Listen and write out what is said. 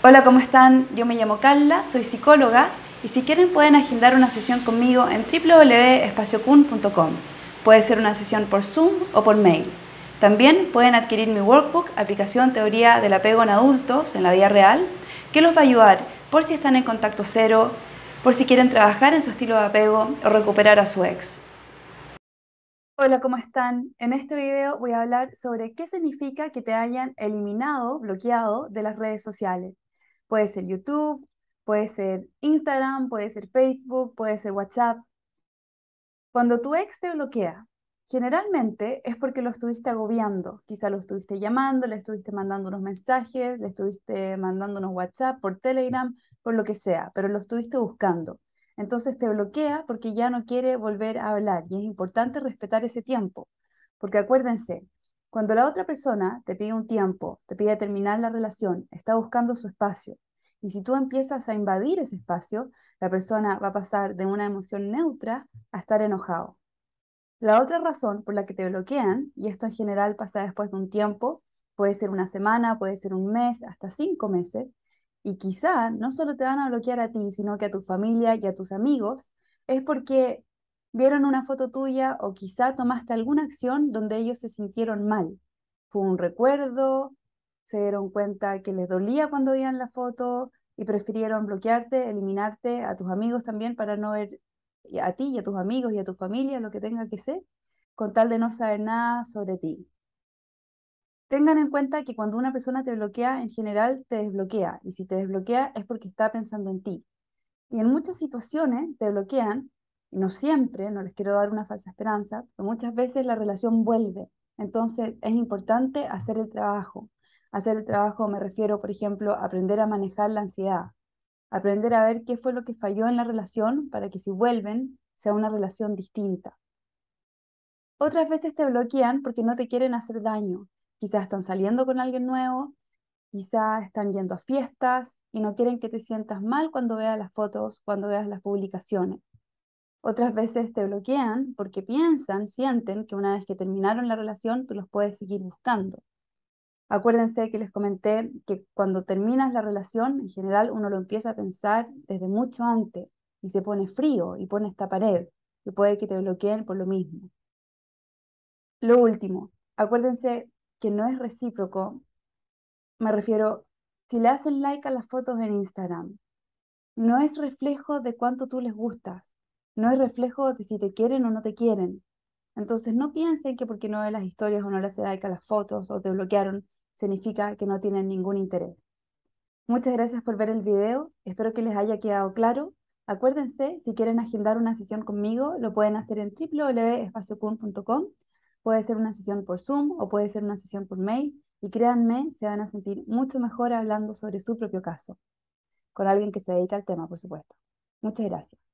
Hola, ¿cómo están? Yo me llamo Carla, soy psicóloga y si quieren pueden agendar una sesión conmigo en www.espaciocun.com. Puede ser una sesión por Zoom o por mail. También pueden adquirir mi workbook, aplicación teoría del apego en adultos en la Vía real, que los va a ayudar por si están en contacto cero, por si quieren trabajar en su estilo de apego o recuperar a su ex. Hola, ¿cómo están? En este video voy a hablar sobre qué significa que te hayan eliminado, bloqueado de las redes sociales. Puede ser YouTube, puede ser Instagram, puede ser Facebook, puede ser WhatsApp. Cuando tu ex te bloquea, generalmente es porque lo estuviste agobiando. Quizá lo estuviste llamando, le estuviste mandando unos mensajes, le estuviste mandando unos WhatsApp por Telegram, por lo que sea, pero lo estuviste buscando. Entonces te bloquea porque ya no quiere volver a hablar y es importante respetar ese tiempo. Porque acuérdense, cuando la otra persona te pide un tiempo, te pide terminar la relación, está buscando su espacio. Y si tú empiezas a invadir ese espacio, la persona va a pasar de una emoción neutra a estar enojado. La otra razón por la que te bloquean, y esto en general pasa después de un tiempo, puede ser una semana, puede ser un mes, hasta cinco meses, y quizá no solo te van a bloquear a ti, sino que a tu familia y a tus amigos, es porque vieron una foto tuya o quizá tomaste alguna acción donde ellos se sintieron mal. Fue un recuerdo, se dieron cuenta que les dolía cuando veían la foto y prefirieron bloquearte, eliminarte a tus amigos también para no ver a ti y a tus amigos y a tu familia, lo que tenga que ser, con tal de no saber nada sobre ti. Tengan en cuenta que cuando una persona te bloquea, en general te desbloquea, y si te desbloquea es porque está pensando en ti. Y en muchas situaciones te bloquean no siempre, no les quiero dar una falsa esperanza, pero muchas veces la relación vuelve. Entonces es importante hacer el trabajo. Hacer el trabajo me refiero, por ejemplo, a aprender a manejar la ansiedad, aprender a ver qué fue lo que falló en la relación para que si vuelven sea una relación distinta. Otras veces te bloquean porque no te quieren hacer daño. Quizás están saliendo con alguien nuevo, quizás están yendo a fiestas y no quieren que te sientas mal cuando veas las fotos, cuando veas las publicaciones. Otras veces te bloquean porque piensan, sienten que una vez que terminaron la relación, tú los puedes seguir buscando. Acuérdense que les comenté que cuando terminas la relación, en general uno lo empieza a pensar desde mucho antes y se pone frío y pone esta pared y puede que te bloqueen por lo mismo. Lo último, acuérdense que no es recíproco. Me refiero, si le hacen like a las fotos en Instagram, no es reflejo de cuánto tú les gustas no es reflejo de si te quieren o no te quieren. Entonces no piensen que porque no ven las historias o no les like a las fotos o te bloquearon, significa que no tienen ningún interés. Muchas gracias por ver el video, espero que les haya quedado claro. Acuérdense, si quieren agendar una sesión conmigo, lo pueden hacer en www.espaciocun.com. Puede ser una sesión por Zoom o puede ser una sesión por mail y créanme, se van a sentir mucho mejor hablando sobre su propio caso, con alguien que se dedica al tema, por supuesto. Muchas gracias.